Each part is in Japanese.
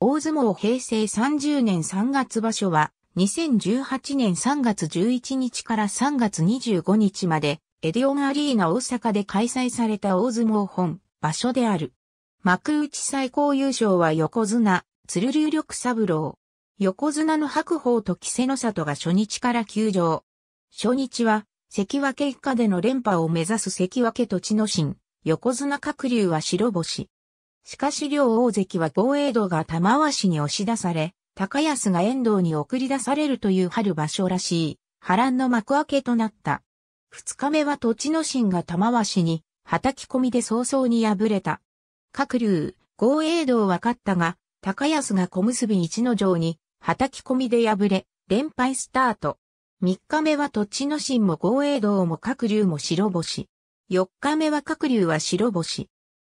大相撲平成30年3月場所は、2018年3月11日から3月25日まで、エディオンアリーナ大阪で開催された大相撲本場所である。幕内最高優勝は横綱、鶴竜力三郎。横綱の白鵬と稀勢の里が初日から休場。初日は、関脇一家での連覇を目指す関脇と地の神、横綱鶴竜は白星。しかし両大関は豪栄道が玉鷲に押し出され、高安が遠藤に送り出されるという春場所らしい、波乱の幕開けとなった。二日目は土地の神が玉鷲に、叩き込みで早々に敗れた。各流、豪栄道は勝ったが、高安が小結び一の城に、叩き込みで敗れ、連敗スタート。三日目は土地の神も豪栄道も各流も白星。四日目は各流は白星。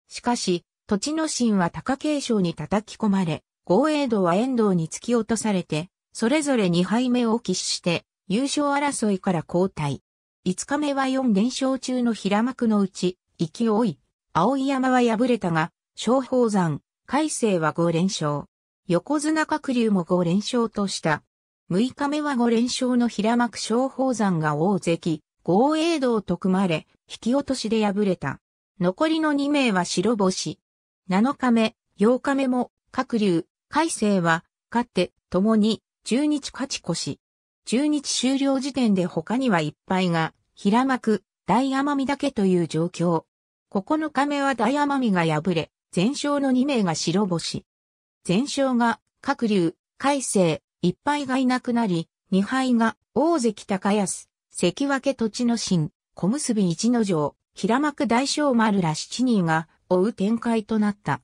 しかし、栃野心は高景勝に叩き込まれ、豪栄道は遠藤に突き落とされて、それぞれ2敗目を喫して、優勝争いから交代。5日目は4連勝中の平幕のうち、勢い、青山は敗れたが、小宝山、海星は5連勝。横綱鶴竜も5連勝とした。6日目は5連勝の平幕小宝山が大関、豪栄道と組まれ、引き落としで敗れた。残りの2名は白星、7日目、8日目も、各流、海星は、勝って、共に、中日勝ち越し。中日終了時点で他には1敗が、平幕、大奄美だけという状況。9日目は大奄美が敗れ、全勝の2名が白星。全勝が、各流、海星、1敗がいなくなり、2敗が、大関高安、関脇土地の新、小結一之城、平幕大将丸ら7人が、追う展開となった。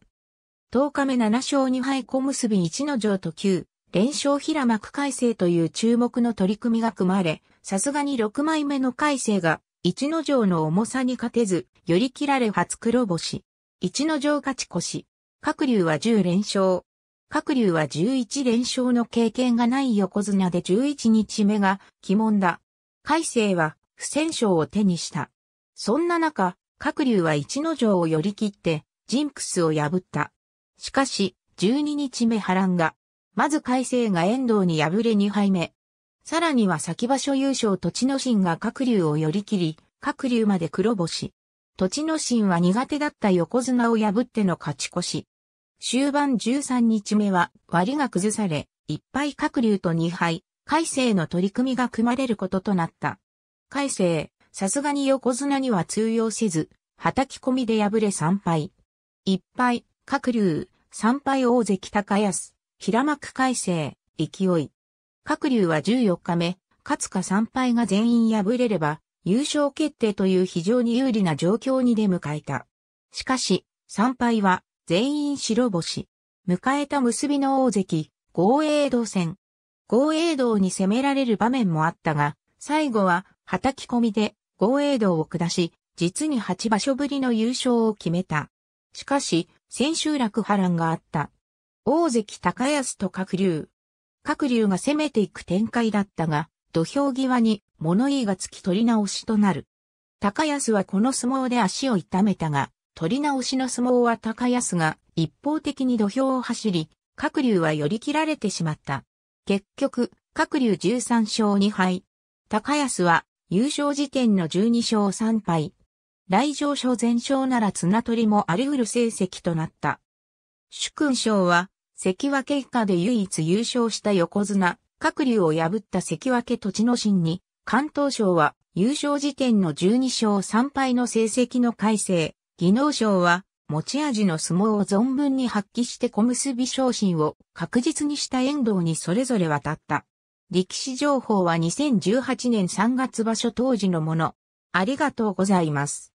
10日目7勝2敗小結び一の城と9、連勝平幕改正という注目の取り組みが組まれ、さすがに6枚目の改正が、一の城の重さに勝てず、寄り切られ初黒星。一の城勝ち越し。各竜は10連勝。各竜は11連勝の経験がない横綱で11日目が鬼門だ。改正は不戦勝を手にした。そんな中、各竜は一の城を寄り切って、ジンクスを破った。しかし、12日目波乱が、まず海星が遠藤に敗れ2敗目。さらには先場所優勝土地の神が各竜を寄り切り、各竜まで黒星。土地の神は苦手だった横綱を破っての勝ち越し。終盤13日目は割が崩され、1敗各竜と2敗、海星の取り組みが組まれることとなった。海星、さすがに横綱には通用せず、叩き込みで敗れ3敗。1敗、各竜、3敗大関高安、平幕改正、勢い。各竜は14日目、勝つか3敗が全員敗れれば、優勝決定という非常に有利な状況に出迎えた。しかし、3敗は全員白星。迎えた結びの大関、豪栄道戦。豪栄道に攻められる場面もあったが、最後は、叩き込みで、豪栄道を下し、実に8場所ぶりの優勝を決めた。しかし、千秋楽波乱があった。大関高安と角竜。角竜が攻めていく展開だったが、土俵際に物言いがつき取り直しとなる。高安はこの相撲で足を痛めたが、取り直しの相撲は高安が一方的に土俵を走り、各竜は寄り切られてしまった。結局、各竜13勝2敗。高安は優勝時点の12勝3敗。来場所全勝なら綱取りもあり得る成績となった。主君賞は、関脇以下で唯一優勝した横綱、各竜を破った関脇土地の神に、関東賞は優勝時点の12勝3敗の成績の改正、技能賞は持ち味の相撲を存分に発揮して小結昇進を確実にした遠藤にそれぞれ渡った。力士情報は2018年3月場所当時のもの。ありがとうございます。